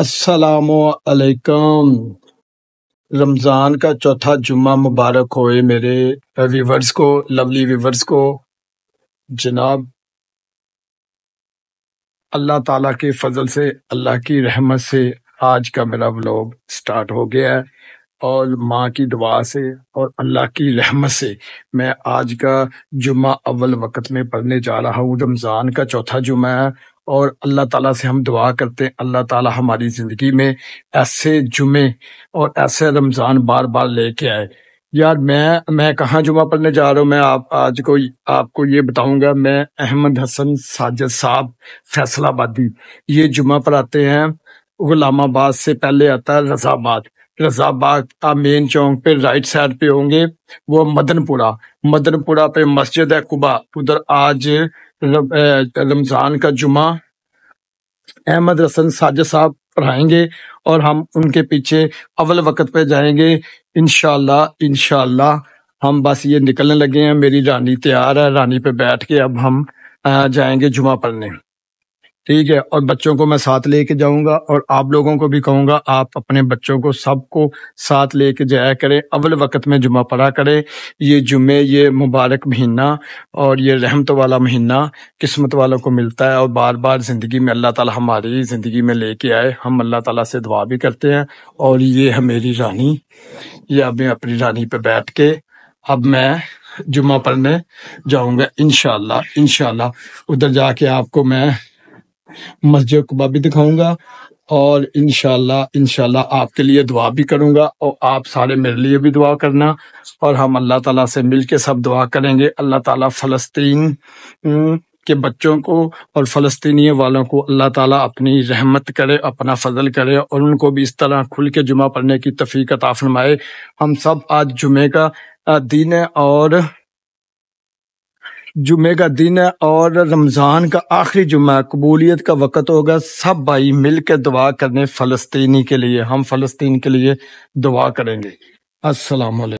असलकम रमज़ान का चौथा जुम्मा मुबारक होए मेरे व्यूवर्स को लवली व्यूवर्स को जनाब अल्लाह ताला के फजल से अल्लाह की रहमत से आज का मेरा व्लॉग स्टार्ट हो गया है और माँ की दुआ से और अल्लाह की रहमत से मैं आज का जुम्मा अव्वल वक़्त में पढ़ने जा रहा हूँ रमज़ान का चौथा जुम्मा है और अल्लाह ताला से हम दुआ करते हैं अल्लाह ताला हमारी ज़िंदगी में ऐसे जुमे और ऐसे रमज़ान बार बार लेके आए यार मैं मैं कहाँ जुमा पढ़ने जा रहा हूँ मैं आप आज को आपको ये बताऊंगा मैं अहमद हसन साजिद साहब फैसलाबादी ये जुमा पढ़ाते हैं गुलामाबाद से पहले आता है रजाबाद रजाबाद का मेन चौक पे राइट साइड पे होंगे वो मदनपुरा मदनपुरा पे मस्जिद है कुबा उधर आज रमजान का जुमा अहमद रसन साजिद साहब पढ़ाएंगे और हम उनके पीछे अव्वल वक्त पे जाएंगे इनशाला इनशाला हम बस ये निकलने लगे हैं मेरी रानी तैयार है रानी पे बैठ के अब हम जाएंगे जुमा पढ़ने ठीक है और बच्चों को मैं साथ लेके जाऊंगा और आप लोगों को भी कहूंगा आप अपने बच्चों को सबको साथ लेके जाया करें अव्वल वक्त में जुमा पढ़ा करें ये जुमे ये मुबारक महीना और ये रहमत वाला महीना किस्मत वालों को मिलता है और बार बार ज़िंदगी में अल्लाह ताला हमारी ज़िंदगी में लेके आए हम अल्लाह ताला से दुआ भी करते हैं और ये है मेरी रानी ये अब मैं अपनी रानी पर बैठ के अब मैं जुमा पढ़ने जाऊंगा इनशाला इनशाला उधर जाके आपको मैं मस्जिद कुबा भी दिखाऊंगा और इनशाला इनशाला आपके लिए दुआ भी करूंगा और आप सारे मेरे लिए भी दुआ करना और हम अल्लाह ताला से मिलके सब दुआ करेंगे अल्लाह ताला फ़लस्तीन के बच्चों को और फलस्तनी वालों को अल्लाह ताला अपनी रहमत करे अपना फजल करे और उनको भी इस तरह खुल के जुमा पढ़ने की तफीकत आफरमाए हम सब आज जुमे का दिन है और जुमे का दिन है और रमज़ान का आखिरी जुमा कबूलियत का वक़्त होगा सब भाई मिल के दुआ करने फ़लस्तीनी के लिए हम फ़लस्तीन के लिए दुआ करेंगे असल